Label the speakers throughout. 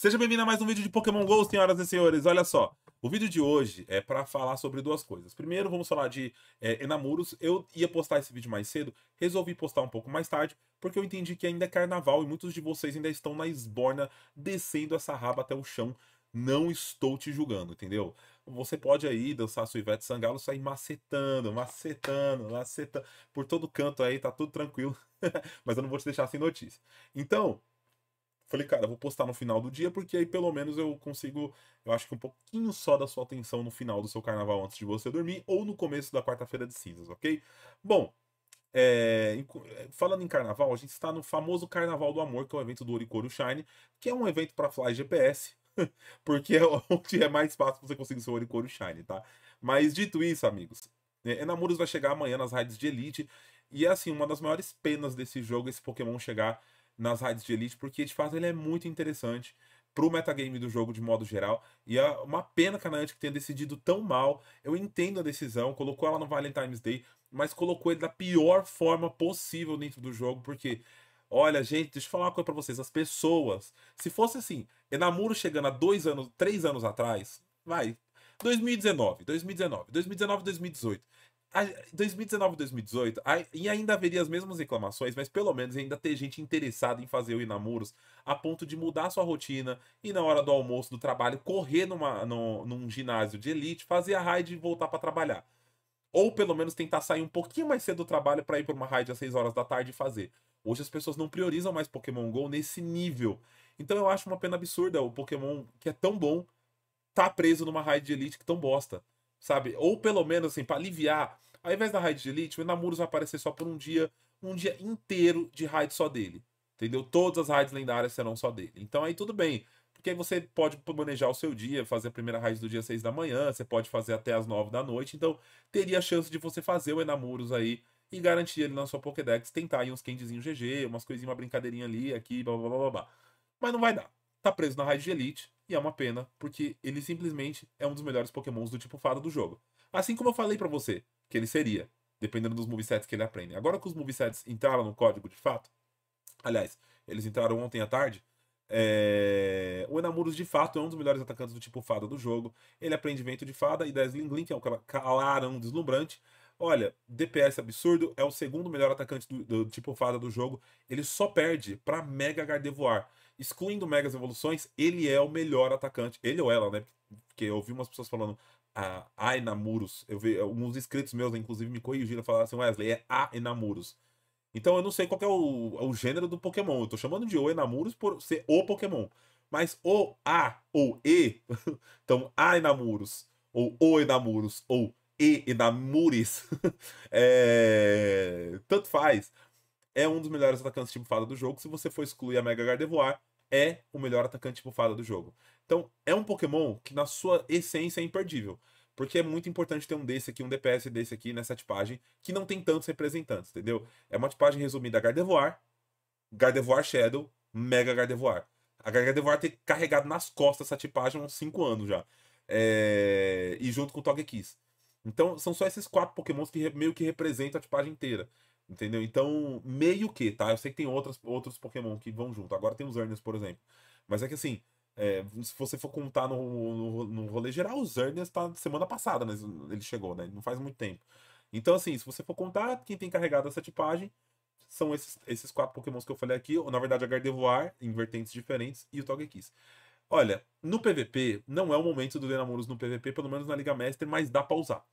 Speaker 1: Seja bem-vindo a mais um vídeo de Pokémon GO, senhoras e senhores. Olha só, o vídeo de hoje é para falar sobre duas coisas. Primeiro, vamos falar de é, Eu ia postar esse vídeo mais cedo, resolvi postar um pouco mais tarde, porque eu entendi que ainda é carnaval e muitos de vocês ainda estão na esborna, descendo essa raba até o chão. Não estou te julgando, entendeu? Você pode aí dançar sua Ivete Sangalo, sair macetando, macetando, macetando, por todo canto aí, tá tudo tranquilo. Mas eu não vou te deixar sem notícia. Então, Falei, cara, vou postar no final do dia, porque aí pelo menos eu consigo, eu acho que um pouquinho só da sua atenção no final do seu carnaval antes de você dormir, ou no começo da quarta-feira de cinzas, ok? Bom, é, é falando em carnaval, a gente está no famoso Carnaval do Amor, que é o evento do Oricoro Shine, que é um evento para Fly GPS, porque é onde é mais fácil você conseguir seu Oricoro Shine, tá? Mas dito isso, amigos, Enamuros é, é, vai chegar amanhã nas raids de Elite, e é assim, uma das maiores penas desse jogo esse Pokémon chegar nas raids de Elite, porque de fato ele é muito interessante pro metagame do jogo de modo geral. E é uma pena que a Niantic tenha decidido tão mal. Eu entendo a decisão, colocou ela no Valentine's Day, mas colocou ele da pior forma possível dentro do jogo, porque Olha, gente, deixa eu falar uma coisa pra vocês. As pessoas, se fosse assim, Enamuro chegando há dois anos, três anos atrás, vai, 2019, 2019, 2019, 2018. 2019, 2018, e ainda haveria as mesmas reclamações, mas pelo menos ainda ter gente interessada em fazer o Inamuros a ponto de mudar sua rotina e na hora do almoço, do trabalho, correr numa, num, num ginásio de elite, fazer a raid e voltar para trabalhar. Ou pelo menos tentar sair um pouquinho mais cedo do trabalho para ir para uma raid às 6 horas da tarde e fazer. Hoje as pessoas não priorizam mais Pokémon GO nesse nível. Então eu acho uma pena absurda o Pokémon que é tão bom tá preso numa raid de elite que tão bosta sabe? Ou pelo menos assim, para aliviar. Ao invés da raid de Elite, o Enamuros vai aparecer só por um dia, um dia inteiro de raid só dele. Entendeu? Todas as raids lendárias serão só dele. Então aí tudo bem. Porque aí você pode planejar o seu dia, fazer a primeira raid do dia 6 da manhã, você pode fazer até as 9 da noite. Então teria a chance de você fazer o Enamuros aí e garantir ele na sua Pokédex, tentar aí uns candyzinhos GG, umas coisinhas, uma brincadeirinha ali, aqui, blá blá blá. blá. Mas não vai dar tá preso na raid de Elite, e é uma pena, porque ele simplesmente é um dos melhores pokémons do tipo fada do jogo. Assim como eu falei para você, que ele seria, dependendo dos movesets que ele aprende. Agora que os movesets entraram no código de fato, aliás, eles entraram ontem à tarde, é... o Enamuros de fato é um dos melhores atacantes do tipo fada do jogo. Ele aprende vento de fada e da Sling que é um calarão deslumbrante. Olha, DPS absurdo, é o segundo melhor atacante do, do tipo fada do jogo. Ele só perde para Mega Gardevoir excluindo megas evoluções, ele é o melhor atacante. Ele ou ela, né? Porque eu ouvi umas pessoas falando a Enamuros. Eu vi alguns inscritos meus, inclusive, me corrigiram, falaram assim, Wesley, é a Enamuros. Então eu não sei qual é o, é o gênero do Pokémon. Eu tô chamando de o Enamuros por ser o Pokémon. Mas o A ou E, então A Enamuros, ou O Enamuros, ou E Enamures, é... tanto faz. É um dos melhores atacantes tipo fada do jogo. Se você for excluir a Mega Gardevoir, é o melhor atacante bufada do jogo. Então, é um Pokémon que, na sua essência, é imperdível. Porque é muito importante ter um desse aqui, um DPS desse aqui nessa tipagem, que não tem tantos representantes, entendeu? É uma tipagem resumida Gardevoir, Gardevoir Shadow, Mega Gardevoir. A Gardevoir tem carregado nas costas essa tipagem há uns 5 anos já. É... E junto com o Togekiss. Então, são só esses quatro pokémons que meio que representam a tipagem inteira. Entendeu? Então, meio que, tá? Eu sei que tem outras, outros Pokémon que vão junto. Agora tem os Urnias, por exemplo. Mas é que assim, é, se você for contar no, no, no rolê geral, os Zernias tá semana passada, né? Ele chegou, né? Não faz muito tempo. Então, assim, se você for contar, quem tem carregado essa tipagem são esses, esses quatro pokémons que eu falei aqui. Ou, na verdade, a Gardevoir, em vertentes diferentes, e o Togekiss. Olha, no PVP, não é o momento do Denamuros no PVP, pelo menos na Liga Mestre, mas dá pra usar.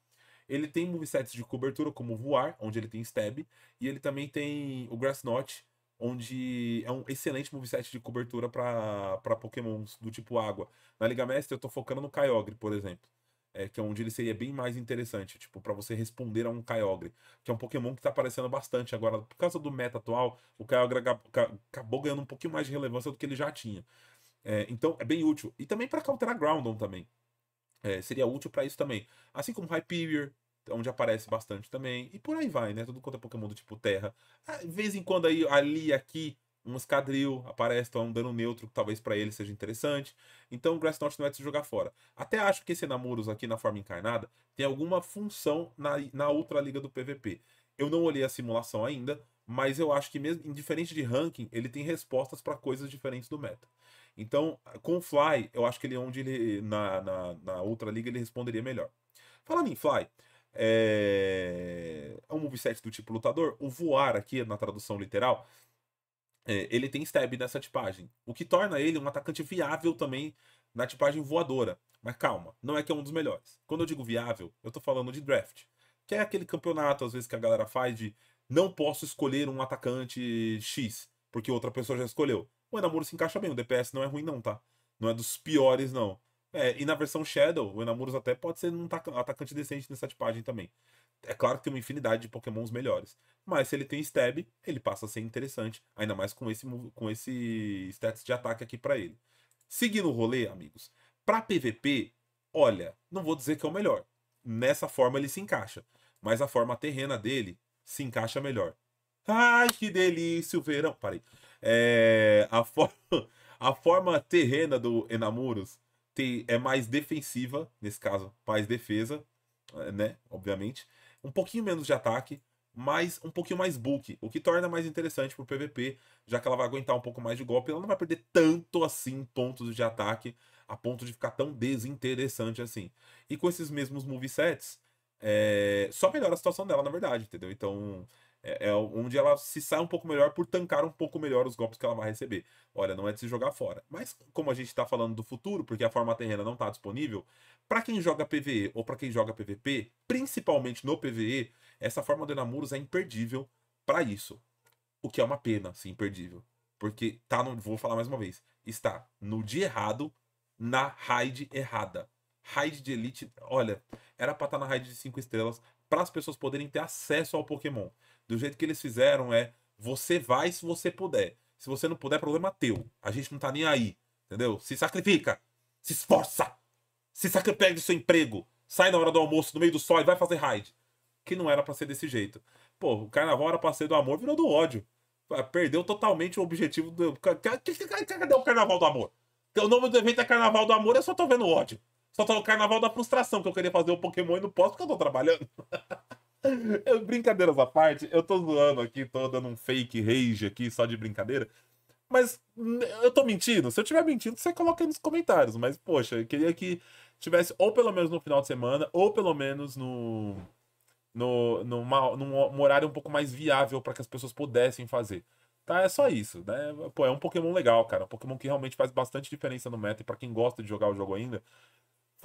Speaker 1: Ele tem movesets de cobertura, como Voar, onde ele tem Stab, e ele também tem o Grass Knot, onde é um excelente moveset de cobertura para pokémons do tipo água. Na Liga Mestre eu tô focando no Kyogre, por exemplo. É, que é onde ele seria bem mais interessante, tipo, para você responder a um Kyogre, que é um Pokémon que tá aparecendo bastante agora. Por causa do meta atual, o Kyogre acabou ganhando um pouquinho mais de relevância do que ele já tinha. É, então, é bem útil. E também para counterar Groundon também é, seria útil para isso também. Assim como Hyperior, onde aparece bastante também, e por aí vai, né? Tudo quanto é Pokémon do tipo Terra. Ah, de vez em quando aí, ali aqui, um escadril aparece, então um dano neutro que talvez para ele seja interessante. Então o Grassnot não é de se jogar fora. Até acho que esse Namoros aqui na forma encarnada tem alguma função na, na outra liga do PVP. Eu não olhei a simulação ainda, mas eu acho que mesmo indiferente de ranking, ele tem respostas para coisas diferentes do meta. Então, com o Fly, eu acho que ele é onde ele, na, na, na outra liga ele responderia melhor. Falando em Fly, é, é um moveset do tipo lutador. O voar aqui, na tradução literal, é, ele tem stab nessa tipagem. O que torna ele um atacante viável também na tipagem voadora. Mas calma, não é que é um dos melhores. Quando eu digo viável, eu tô falando de draft. Que é aquele campeonato, às vezes, que a galera faz de não posso escolher um atacante X, porque outra pessoa já escolheu o Enamuros se encaixa bem. O DPS não é ruim, não, tá? Não é dos piores, não. É, e na versão Shadow, o Enamuros até pode ser um atacante decente nessa tipagem também. É claro que tem uma infinidade de pokémons melhores. Mas se ele tem stab, ele passa a ser interessante. Ainda mais com esse, com esse status de ataque aqui para ele. Seguindo o rolê, amigos. Para PVP, olha, não vou dizer que é o melhor. Nessa forma ele se encaixa. Mas a forma terrena dele se encaixa melhor. Ai, que delícia o verão. Parei. É, a, for... a forma terrena do Enamuros tem... é mais defensiva, nesse caso, mais defesa, é, né? Obviamente. Um pouquinho menos de ataque, mas um pouquinho mais bulk, o que torna mais interessante pro PVP, já que ela vai aguentar um pouco mais de golpe, ela não vai perder tanto assim pontos de ataque a ponto de ficar tão desinteressante assim. E com esses mesmos movesets, é... só melhora a situação dela, na verdade, entendeu? Então, é, é onde ela se sai um pouco melhor por tancar um pouco melhor os golpes que ela vai receber. Olha, não é de se jogar fora. Mas como a gente está falando do futuro, porque a forma terrena não está disponível, para quem joga PVE ou para quem joga PVP, principalmente no PVE, essa forma do Enamuros é imperdível para isso. O que é uma pena, sim, imperdível. Porque tá no, vou falar mais uma vez, está no dia errado, na raid errada. Raid de elite, olha, era pra estar tá na raid de 5 estrelas, para as pessoas poderem ter acesso ao Pokémon. Do jeito que eles fizeram é você vai se você puder. Se você não puder, é problema teu. A gente não tá nem aí, entendeu? Se sacrifica, se esforça, se sacrifica do seu emprego, sai na hora do almoço, no meio do sol e vai fazer raid. Que não era para ser desse jeito. Pô, o carnaval era pra ser do amor, virou do ódio. Ah, perdeu totalmente o objetivo do. Cadê o carnaval do amor? O nome do evento é Carnaval do Amor, eu só tô vendo ódio. Só tá no carnaval da frustração que eu queria fazer o Pokémon e não posso porque eu tô trabalhando. eu, brincadeiras à parte, eu tô zoando aqui, tô dando um fake rage aqui só de brincadeira. Mas eu tô mentindo? Se eu tiver mentindo, você coloca aí nos comentários. Mas, poxa, eu queria que tivesse, ou pelo menos no final de semana, ou pelo menos no. no numa, num horário um pouco mais viável para que as pessoas pudessem fazer. Tá, é só isso, né? Pô, é um Pokémon legal, cara. Um Pokémon que realmente faz bastante diferença no meta. E pra quem gosta de jogar o jogo ainda,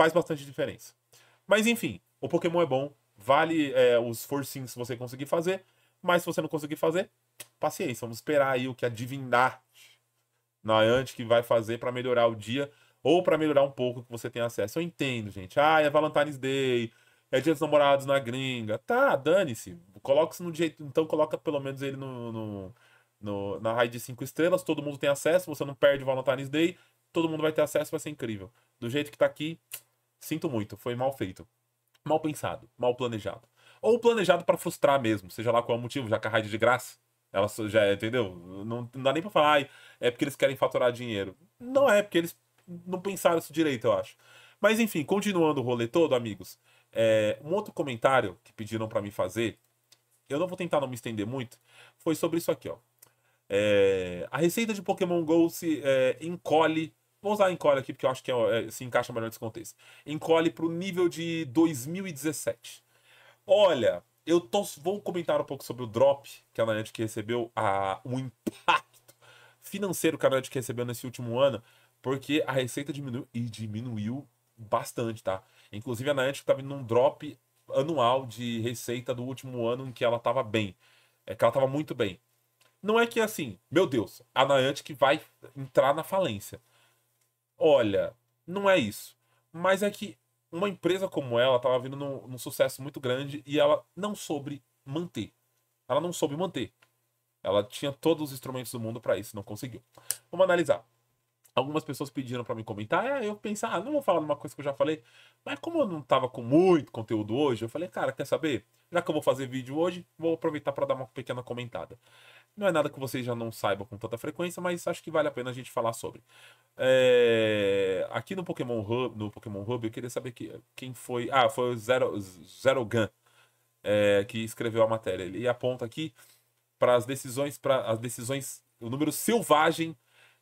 Speaker 1: faz bastante diferença. Mas enfim, o Pokémon é bom, vale é, os forcinhos se você conseguir fazer, mas se você não conseguir fazer, paciência, vamos esperar aí o que a divindade Nayant que vai fazer para melhorar o dia ou para melhorar um pouco que você tem acesso. Eu entendo, gente. Ah, é Valentine's Day, é Dia dos Namorados na gringa. Tá, dane-se. Coloca se no jeito, então coloca pelo menos ele no, no, no na raid de 5 estrelas, todo mundo tem acesso, você não perde o Valentine's Day, todo mundo vai ter acesso, vai ser incrível. Do jeito que tá aqui, Sinto muito, foi mal feito. Mal pensado, mal planejado. Ou planejado para frustrar mesmo, seja lá qual é o motivo, já que a raid é de graça. Ela já, entendeu? Não, não dá nem pra falar, ah, é porque eles querem faturar dinheiro. Não é, porque eles não pensaram isso direito, eu acho. Mas enfim, continuando o rolê todo, amigos. É, um outro comentário que pediram para mim fazer, eu não vou tentar não me estender muito, foi sobre isso aqui, ó. É, a receita de Pokémon GO se é, encolhe Vou usar encolhe aqui, porque eu acho que é, é, se encaixa melhor nesse contexto. Encolhe para o nível de 2017. Olha, eu tô, vou comentar um pouco sobre o drop que a Niantic recebeu, a, o impacto financeiro que a Niantic recebeu nesse último ano, porque a receita diminuiu e diminuiu bastante, tá? Inclusive a Niantic tá vindo num drop anual de receita do último ano em que ela tava bem. É que ela tava muito bem. Não é que é assim, meu Deus, a Niantic vai entrar na falência olha, não é isso. Mas é que uma empresa como ela estava vindo num, num, sucesso muito grande e ela não soube manter. Ela não soube manter. Ela tinha todos os instrumentos do mundo para isso, não conseguiu. Vamos analisar. Algumas pessoas pediram para me comentar. É, eu pensei, ah, não vou falar de uma coisa que eu já falei. Mas como eu não tava com muito conteúdo hoje, eu falei, cara, quer saber? Já que eu vou fazer vídeo hoje, vou aproveitar para dar uma pequena comentada. Não é nada que vocês já não saibam com tanta frequência, mas acho que vale a pena a gente falar sobre. É... Aqui no Pokémon Hub, no Pokémon Hub, eu queria saber que, quem foi. Ah, foi o Zero, Zero Gun é, que escreveu a matéria. Ele aponta aqui para as decisões, para as decisões, o número selvagem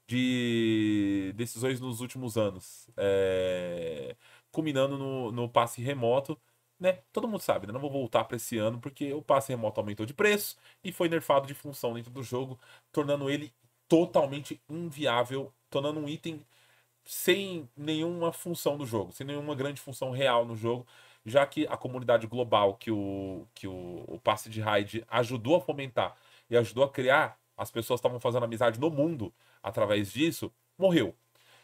Speaker 1: de decisões nos últimos anos, é, culminando no, no passe remoto né? Todo mundo sabe, né? Não vou voltar para esse ano porque o passe remoto aumentou de preço e foi nerfado de função dentro do jogo, tornando ele totalmente inviável, tornando um item sem nenhuma função do jogo, sem nenhuma grande função real no jogo, já que a comunidade global que o, que o, o passe de raid ajudou a fomentar e ajudou a criar, as pessoas estavam fazendo amizade no mundo através disso, morreu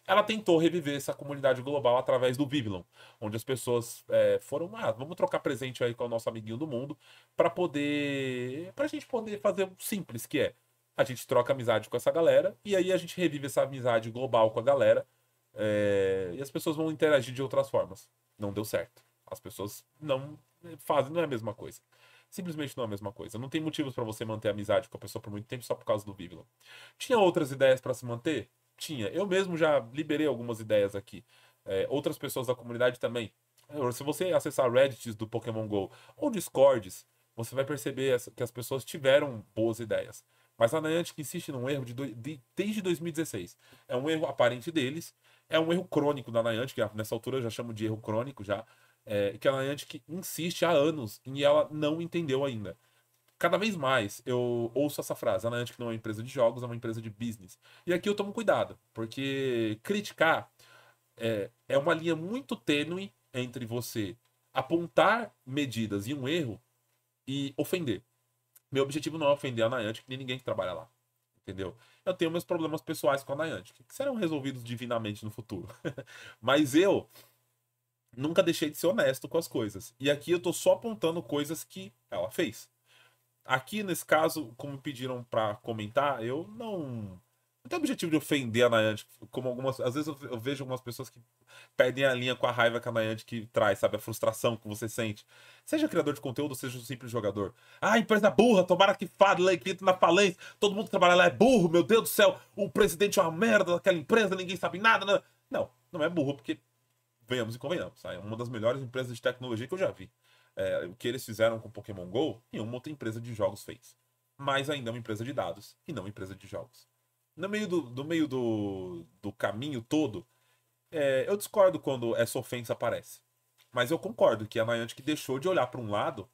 Speaker 1: ela tentou reviver essa comunidade global através do Babylon, onde as pessoas é, foram, ah, vamos trocar presente aí com o nosso amiguinho do mundo para poder, para a gente poder fazer o um simples que é, a gente troca amizade com essa galera e aí a gente revive essa amizade global com a galera é, e as pessoas vão interagir de outras formas. Não deu certo. As pessoas não é, fazem, não é a mesma coisa. Simplesmente não é a mesma coisa. Não tem motivos para você manter amizade com a pessoa por muito tempo só por causa do Babylon. Tinha outras ideias para se manter? tinha. Eu mesmo já liberei algumas ideias aqui. É, outras pessoas da comunidade também. Se você acessar Reddits do Pokémon GO ou Discords, você vai perceber que as pessoas tiveram boas ideias. Mas a Niantic insiste num erro de, de, desde 2016. É um erro aparente deles, é um erro crônico da Niantic, nessa altura eu já chamo de erro crônico já, é, que a Niantic insiste há anos e ela não entendeu ainda cada vez mais eu ouço essa frase: a Niantic não é uma empresa de jogos, é uma empresa de business. E aqui eu tomo cuidado, porque criticar é, é uma linha muito tênue entre você apontar medidas e um erro e ofender. Meu objetivo não é ofender a Niantic nem ninguém que trabalha lá. Entendeu? Eu tenho meus problemas pessoais com a Niantic, que serão resolvidos divinamente no futuro. Mas eu nunca deixei de ser honesto com as coisas. E aqui eu tô só apontando coisas que ela fez aqui nesse caso, como pediram para comentar, eu não. Não tenho objetivo de ofender a Nayante, como algumas. Às vezes eu vejo algumas pessoas que perdem a linha com a raiva que a Nayante traz, sabe? A frustração que você sente. Seja criador de conteúdo, seja um simples jogador. Ah, empresa burra, tomara que fale, que entra na falência, todo mundo que trabalha lá é burro, meu Deus do céu, o presidente é uma merda daquela empresa, ninguém sabe nada. Não, né? não, não é burro, porque venhamos e convenhamos. Tá? É uma das melhores empresas de tecnologia que eu já vi é, o que eles fizeram com Pokémon GO, nenhuma outra empresa de jogos fez. Mas ainda é uma empresa de dados e não uma empresa de jogos. No meio do, do meio do, do caminho todo, é, eu discordo quando essa ofensa aparece. Mas eu concordo que é a Niantic deixou de olhar para um lado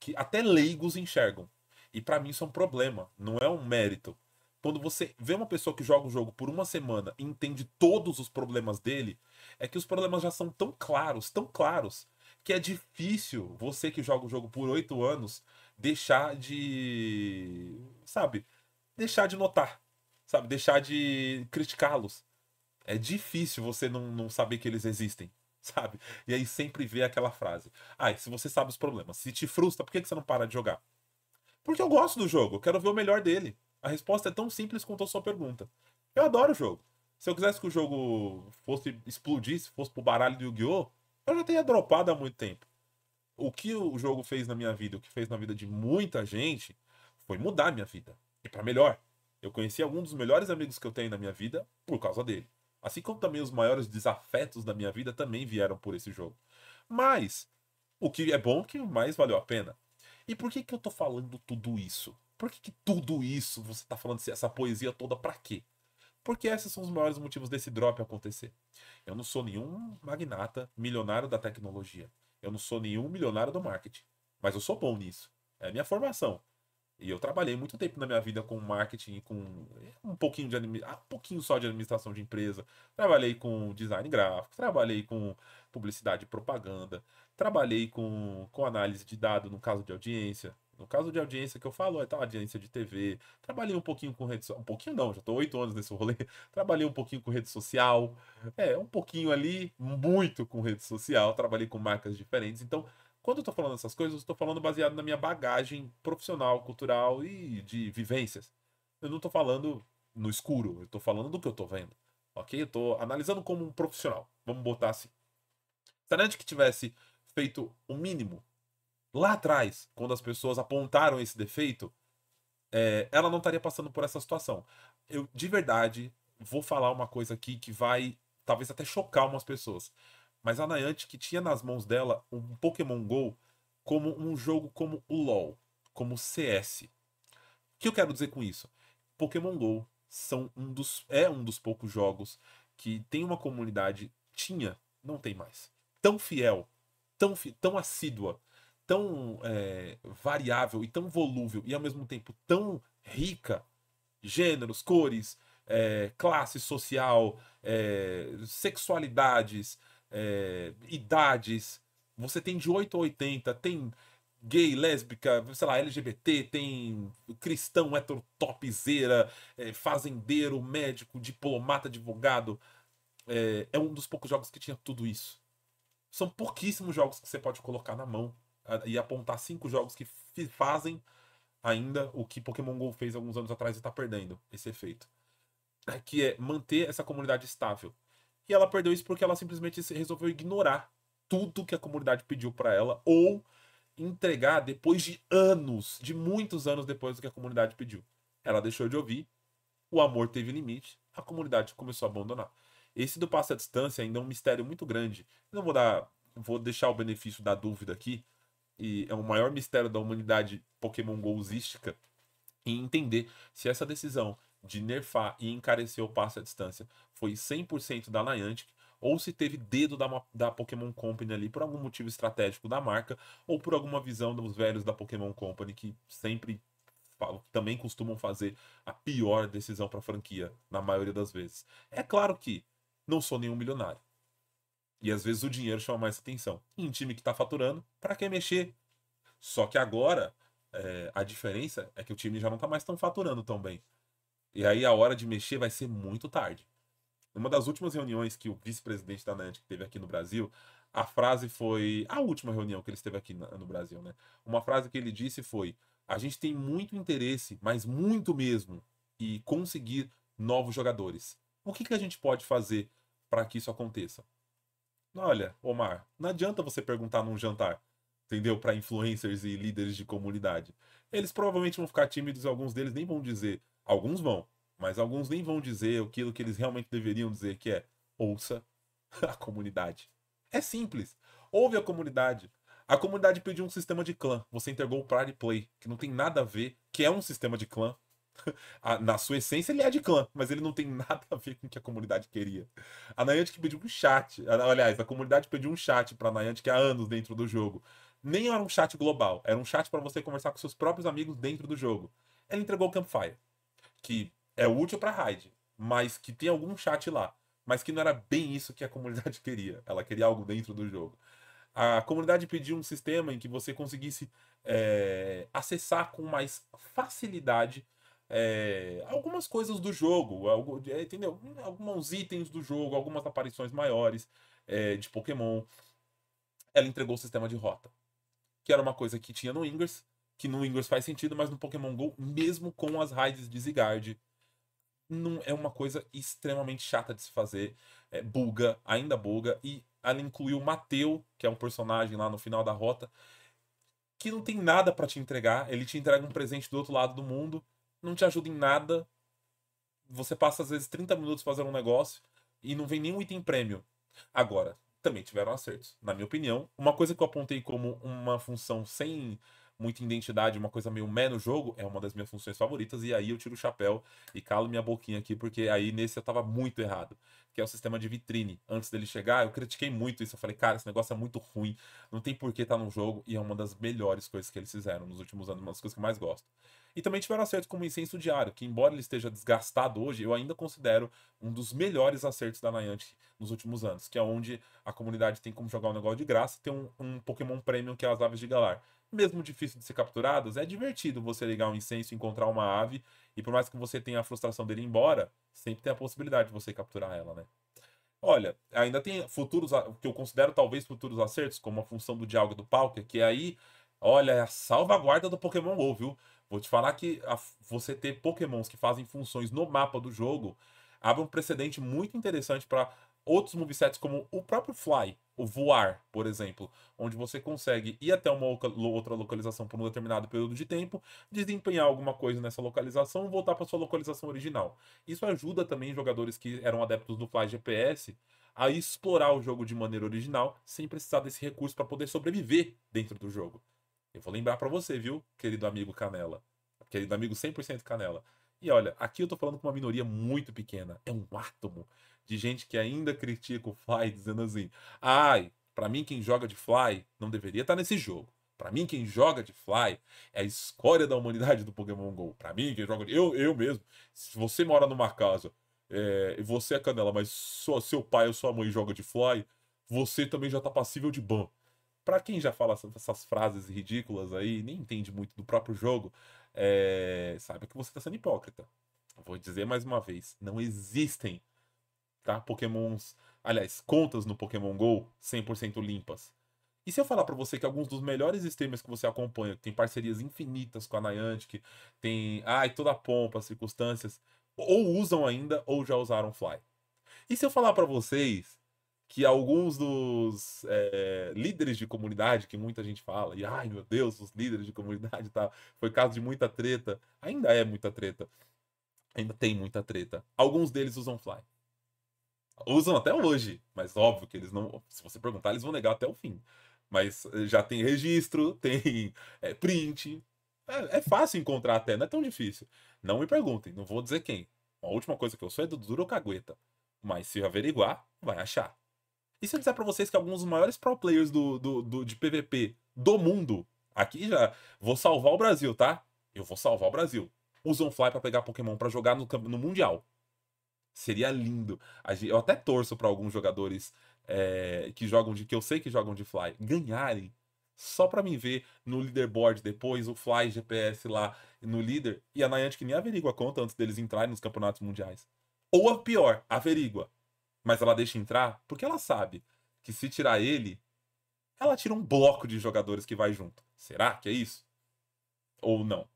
Speaker 1: que até leigos enxergam. E para mim isso é um problema, não é um mérito. Quando você vê uma pessoa que joga um jogo por uma semana e entende todos os problemas dele, é que os problemas já são tão claros, tão claros, que é difícil você que joga o jogo por oito anos deixar de. Sabe? Deixar de notar. Sabe? Deixar de criticá-los. É difícil você não, não saber que eles existem. Sabe? E aí sempre vê aquela frase. Ah, se você sabe os problemas, se te frustra, por que, que você não para de jogar? Porque eu gosto do jogo, quero ver o melhor dele. A resposta é tão simples quanto a sua pergunta. Eu adoro o jogo. Se eu quisesse que o jogo fosse explodisse fosse pro baralho do Yu-Gi-Oh! eu já teria dropado há muito tempo. O que o jogo fez na minha vida, o que fez na vida de muita gente, foi mudar a minha vida. E para melhor. Eu conheci alguns dos melhores amigos que eu tenho na minha vida por causa dele. Assim como também os maiores desafetos da minha vida também vieram por esse jogo. Mas, o que é bom que mais valeu a pena. E por que, que eu tô falando tudo isso? Por que, que tudo isso você tá falando essa poesia toda pra quê? Porque esses são os maiores motivos desse drop acontecer. Eu não sou nenhum magnata milionário da tecnologia. Eu não sou nenhum milionário do marketing. Mas eu sou bom nisso. É a minha formação. E eu trabalhei muito tempo na minha vida com marketing, com um pouquinho de um ah, pouquinho só de administração de empresa. Trabalhei com design gráfico, trabalhei com publicidade e propaganda, trabalhei com, com análise de dado no caso de audiência, no caso de audiência que eu falo, é tal então, audiência de TV. Trabalhei um pouquinho com rede social. Um pouquinho não, já tô oito anos nesse rolê. Trabalhei um pouquinho com rede social. É, um pouquinho ali, muito com rede social. Trabalhei com marcas diferentes. Então, quando eu tô falando essas coisas, eu tô falando baseado na minha bagagem profissional, cultural e de vivências. Eu não tô falando no escuro, eu tô falando do que eu tô vendo. Ok? Eu tô analisando como um profissional. Vamos botar assim. Será que tivesse feito o mínimo lá atrás, quando as pessoas apontaram esse defeito, é, ela não estaria passando por essa situação. Eu, de verdade, vou falar uma coisa aqui que vai talvez até chocar umas pessoas. Mas a Niantic que tinha nas mãos dela um Pokémon GO como um jogo como o LoL, como o CS. O que eu quero dizer com isso? Pokémon GO são um dos, é um dos poucos jogos que tem uma comunidade, tinha, não tem mais, tão fiel, tão, tão assídua tão é, variável e tão volúvel e ao mesmo tempo tão rica gêneros, cores, é, classe social, é, sexualidades, é, idades. Você tem de 8 a 80, tem gay, lésbica, sei lá, LGBT, tem cristão, heterotopizeira, é, fazendeiro, médico, diplomata, advogado. É, é um dos poucos jogos que tinha tudo isso. São pouquíssimos jogos que você pode colocar na mão e apontar cinco jogos que fazem ainda o que Pokémon GO fez alguns anos atrás e tá perdendo esse efeito. É, que é manter essa comunidade estável. E ela perdeu isso porque ela simplesmente resolveu ignorar tudo que a comunidade pediu para ela ou entregar depois de anos, de muitos anos depois do que a comunidade pediu. Ela deixou de ouvir, o amor teve limite, a comunidade começou a abandonar. Esse do passo à distância ainda é um mistério muito grande. Não vou dar, vou deixar o benefício da dúvida aqui, e é o maior mistério da humanidade Pokémon Golzística e entender se essa decisão de nerfar e encarecer o passe à distância foi 100% da Niantic ou se teve dedo da, da Pokémon Company ali por algum motivo estratégico da marca ou por alguma visão dos velhos da Pokémon Company que sempre também costumam fazer a pior decisão para a franquia na maioria das vezes. É claro que não sou nenhum milionário. E às vezes o dinheiro chama mais atenção. E em time que está faturando, para que mexer? Só que agora é, a diferença é que o time já não está mais tão faturando tão bem. E aí a hora de mexer vai ser muito tarde. Numa das últimas reuniões que o vice-presidente da Nantes teve aqui no Brasil, a frase foi. A última reunião que ele esteve aqui no Brasil, né? Uma frase que ele disse foi: A gente tem muito interesse, mas muito mesmo, e conseguir novos jogadores. O que, que a gente pode fazer para que isso aconteça? Olha, Omar, não adianta você perguntar num jantar, entendeu? Para influencers e líderes de comunidade. Eles provavelmente vão ficar tímidos, alguns deles nem vão dizer, alguns vão, mas alguns nem vão dizer aquilo que eles realmente deveriam dizer, que é ouça a comunidade. É simples. Ouve a comunidade. A comunidade pediu um sistema de clã. Você entregou o pride Play, que não tem nada a ver, que é um sistema de clã, na sua essência, ele é de clã, mas ele não tem nada a ver com o que a comunidade queria. A Niantic pediu um chat. Aliás, a comunidade pediu um chat para a Niantic há anos dentro do jogo. Nem era um chat global, era um chat para você conversar com seus próprios amigos dentro do jogo. Ela entregou o Campfire, que é útil para raid, mas que tem algum chat lá, mas que não era bem isso que a comunidade queria. Ela queria algo dentro do jogo. A comunidade pediu um sistema em que você conseguisse é, acessar com mais facilidade é, algumas coisas do jogo, algo, é, entendeu? Alguns itens do jogo, algumas aparições maiores é, de Pokémon. Ela entregou o sistema de rota, que era uma coisa que tinha no Ingress, que no Ingress faz sentido, mas no Pokémon GO, mesmo com as raids de Zigard, não é uma coisa extremamente chata de se fazer. É, buga, ainda buga, e ela incluiu o Mateu, que é um personagem lá no final da rota, que não tem nada para te entregar, ele te entrega um presente do outro lado do mundo, não te ajuda em nada. Você passa, às vezes, 30 minutos fazendo um negócio e não vem nenhum item prêmio. Agora, também tiveram acertos, na minha opinião. Uma coisa que eu apontei como uma função sem muita identidade, uma coisa meio mé no jogo, é uma das minhas funções favoritas. E aí eu tiro o chapéu e calo minha boquinha aqui, porque aí nesse eu tava muito errado. Que é o sistema de vitrine. Antes dele chegar, eu critiquei muito isso. Eu falei, cara, esse negócio é muito ruim, não tem por que tá no jogo. E é uma das melhores coisas que eles fizeram nos últimos anos, uma das coisas que eu mais gosto. E também tiveram acerto com o incenso diário, que embora ele esteja desgastado hoje, eu ainda considero um dos melhores acertos da Niantic nos últimos anos, que é onde a comunidade tem como jogar um negócio de graça e tem um, um Pokémon Premium que é as aves de Galar mesmo difícil de ser capturados, é divertido você ligar um incenso, encontrar uma ave, e por mais que você tenha a frustração dele ir embora, sempre tem a possibilidade de você capturar ela, né? Olha, ainda tem futuros, que eu considero talvez futuros acertos, como a função do diálogo do Palkia, que é aí, olha, é a salvaguarda do Pokémon GO, viu? Vou te falar que a, você ter Pokémons que fazem funções no mapa do jogo abre um precedente muito interessante para outros movesets, como o próprio Fly o voar, por exemplo, onde você consegue ir até uma outra localização por um determinado período de tempo, desempenhar alguma coisa nessa localização e voltar para sua localização original. Isso ajuda também jogadores que eram adeptos do Flash GPS a explorar o jogo de maneira original, sem precisar desse recurso para poder sobreviver dentro do jogo. Eu vou lembrar para você, viu, querido amigo Canela, querido amigo 100% Canela. E olha, aqui eu tô falando com uma minoria muito pequena, é um átomo de gente que ainda critica o Fly, dizendo assim: ai, para mim quem joga de Fly não deveria estar tá nesse jogo. Para mim, quem joga de Fly é a escória da humanidade do Pokémon GO. Para mim, quem joga de... Eu, eu mesmo. Se você mora numa casa eh, e é, você é canela, mas sua, seu pai ou sua mãe joga de Fly, você também já tá passível de ban. Para quem já fala essas frases ridículas aí, nem entende muito do próprio jogo, é, eh, sabe que você tá sendo hipócrita. Vou dizer mais uma vez, não existem tá? Pokémons, aliás, contas no Pokémon Go 100% limpas. E se eu falar para você que alguns dos melhores streamers que você acompanha, que tem parcerias infinitas com a Niantic, tem, ai, toda a pompa, circunstâncias, ou usam ainda ou já usaram Fly. E se eu falar para vocês que alguns dos é, líderes de comunidade, que muita gente fala, e ai meu Deus, os líderes de comunidade, tá? Foi caso de muita treta, ainda é muita treta, ainda tem muita treta. Alguns deles usam Fly. Usam até hoje, mas óbvio que eles não. Se você perguntar, eles vão negar até o fim. Mas eh, já tem registro, tem é, print. É, é, fácil encontrar até, não é tão difícil. Não me perguntem, não vou dizer quem. A última coisa que eu sou é do Duro Cagueta. Mas se averiguar, vai achar. E se eu disser pra vocês que alguns dos maiores pro players do, do, do, de PVP do mundo, aqui já vou salvar o Brasil, tá? Eu vou salvar o Brasil. Usam Fly para pegar Pokémon para jogar no, no Mundial. Seria lindo. Eu até torço para alguns jogadores é, que jogam de. que eu sei que jogam de Fly ganharem. Só para mim ver no leaderboard depois o Fly GPS lá no líder. E a Niantic nem averigua a conta antes deles entrarem nos campeonatos mundiais. Ou a pior, averigua. Mas ela deixa entrar porque ela sabe que se tirar ele, ela tira um bloco de jogadores que vai junto. Será que é isso? Ou não?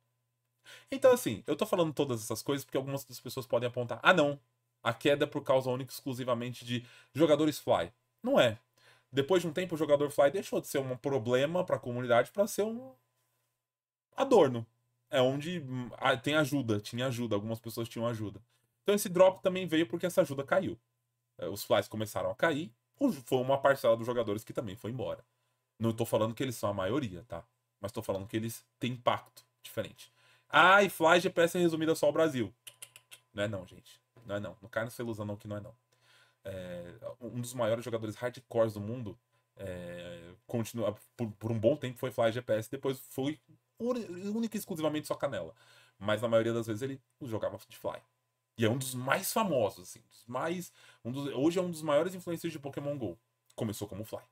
Speaker 1: Então, assim, eu tô falando todas essas coisas porque algumas das pessoas podem apontar: ah, não, a queda por causa única exclusivamente de jogadores fly. Não é. Depois de um tempo, o jogador fly deixou de ser um problema para a comunidade para ser um adorno. É onde hum, tem ajuda, tinha ajuda, algumas pessoas tinham ajuda. Então esse drop também veio porque essa ajuda caiu. É, os flies começaram a cair, foi uma parcela dos jogadores que também foi embora. Não estou falando que eles são a maioria, tá? Mas estou falando que eles têm impacto diferente. Ah, e fly GPS é resumida só ao Brasil. Não é não, gente. Não é não. Não cai nessa ilusão não que não é não. É, um dos maiores jogadores hardcore do mundo é, continua, por, por, um bom tempo foi Fly GPS, depois foi única e exclusivamente só canela. Mas na maioria das vezes ele jogava de Fly. E é um dos mais famosos, assim. Dos mais, um dos, hoje é um dos maiores influencers de Pokémon GO. Começou como Fly.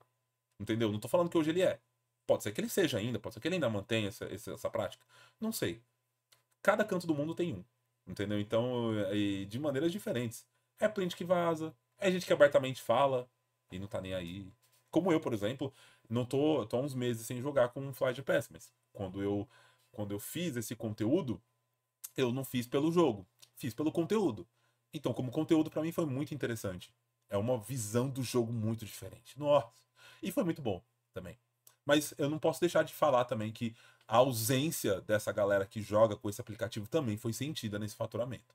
Speaker 1: Entendeu? Não tô falando que hoje ele é. Pode ser que ele seja ainda, pode ser que ele ainda mantenha essa, essa, essa prática. Não sei. Cada canto do mundo tem um. Entendeu? Então, e de maneiras diferentes. É print que vaza, é gente que abertamente fala e não tá nem aí. Como eu, por exemplo, não tô, tô há uns meses sem jogar com um Fly GPS, mas quando eu, quando eu fiz esse conteúdo, eu não fiz pelo jogo, fiz pelo conteúdo. Então, como conteúdo para mim foi muito interessante. É uma visão do jogo muito diferente. Nossa. E foi muito bom também. Mas eu não posso deixar de falar também que a ausência dessa galera que joga com esse aplicativo também foi sentida nesse faturamento.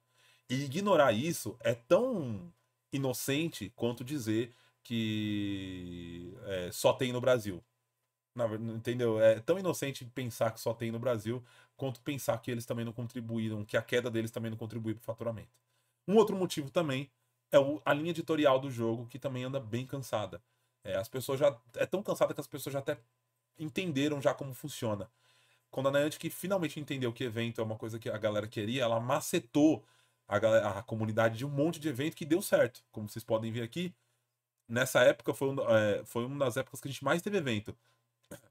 Speaker 1: E ignorar isso é tão inocente quanto dizer que é, só tem no Brasil. entendeu? É tão inocente pensar que só tem no Brasil quanto pensar que eles também não contribuíram, que a queda deles também não contribuiu para o faturamento. Um outro motivo também é o, a linha editorial do jogo, que também anda bem cansada. É, as pessoas já. É tão cansada que as pessoas já até entenderam já como funciona. Quando a Niantic finalmente entendeu que evento é uma coisa que a galera queria, ela macetou a, galera, a comunidade de um monte de evento que deu certo. Como vocês podem ver aqui, nessa época foi, um, é, foi uma das épocas que a gente mais teve evento.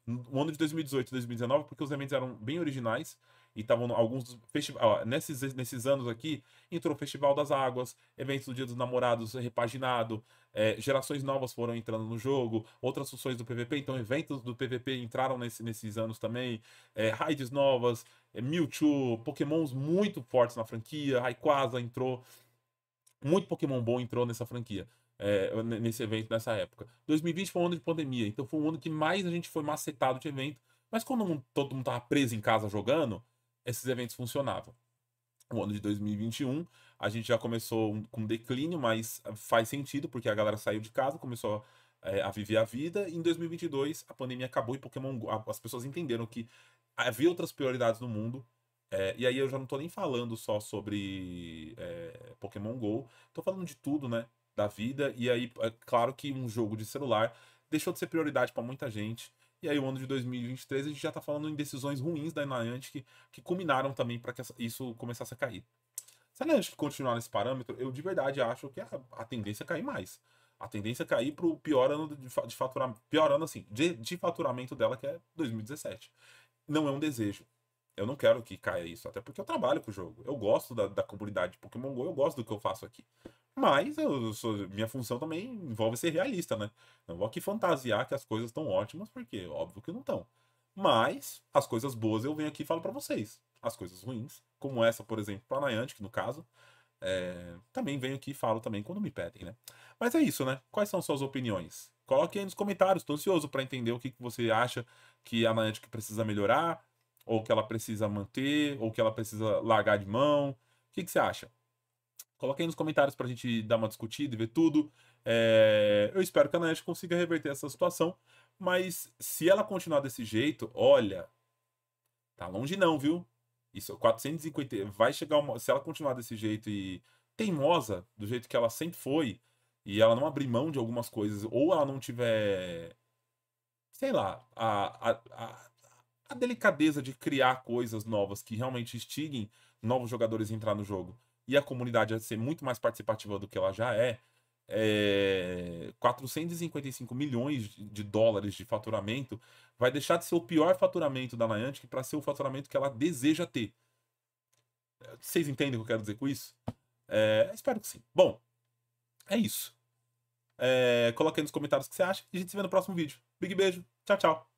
Speaker 1: No ano de 2018 e 2019, porque os eventos eram bem originais e estavam alguns festivais. Nesses, nesses anos aqui, entrou o Festival das Águas, eventos do Dia dos Namorados repaginado, é, gerações novas foram entrando no jogo, outras funções do PVP, então eventos do PVP entraram nesse, nesses anos também, é, raids novas, é, Mewtwo, Pokémons muito fortes na franquia, Rayquaza entrou. Muito Pokémon bom entrou nessa franquia. É, nesse evento, nessa época. 2020 foi um ano de pandemia, então foi um ano que mais a gente foi macetado de evento. Mas quando todo mundo tava preso em casa jogando, esses eventos funcionavam. O ano de 2021, a gente já começou com declínio, mas ah, faz sentido, porque a galera saiu de casa, começou é, a viver a vida. E em 2022, a pandemia acabou e Pokémon Go, as pessoas entenderam que havia outras prioridades no mundo. É, e aí eu já não tô nem falando só sobre é, Pokémon GO, tô falando de tudo, né? Da vida. E aí, é claro que um jogo de celular deixou de ser prioridade para muita gente. E aí o ano de 2023 a gente já está falando em decisões ruins da Niantic que, que culminaram também para que essa, isso começasse a cair. Se a Niantic continuar nesse parâmetro, eu de verdade acho que a, a tendência é cair mais. A tendência é cair para o pior ano de, de faturamento, pior ano assim, de, de faturamento dela que é 2017. Não é um desejo, eu não quero que caia isso, até porque eu trabalho com o jogo. Eu gosto da, da comunidade de Pokémon GO, eu gosto do que eu faço aqui. Mas eu, minha função também envolve ser realista, né? Não vou aqui fantasiar que as coisas estão ótimas, porque óbvio que não estão. Mas as coisas boas eu venho aqui e falo para vocês. As coisas ruins, como essa, por exemplo, para Nayante, que no caso, é, também venho aqui e falo também quando me pedem, né? Mas é isso, né? Quais são suas opiniões? Coloque aí nos comentários, tô ansioso para entender o que, que você acha que a Niantic precisa melhorar, ou que ela precisa manter, ou que ela precisa largar de mão. O que, que você acha? Coloquei aí nos comentários pra gente dar uma discutida e ver tudo. É... Eu espero que a Naesh consiga reverter essa situação. Mas se ela continuar desse jeito, olha. Tá longe não, viu? Isso, 450. Vai chegar uma... Se ela continuar desse jeito e teimosa, do jeito que ela sempre foi, e ela não abrir mão de algumas coisas, ou ela não tiver. Sei lá, a, a, a a delicadeza de criar coisas novas que realmente instiguem novos jogadores a entrar no jogo e a comunidade a ser muito mais participativa do que ela já é, é 455 milhões de dólares de faturamento vai deixar de ser o pior faturamento da Niantic para ser o faturamento que ela deseja ter. Vocês entendem o que eu quero dizer com isso? É, espero que sim. Bom, é isso. É, coloque aí nos comentários o que você acha e a gente se vê no próximo vídeo. Big beijo, tchau, tchau.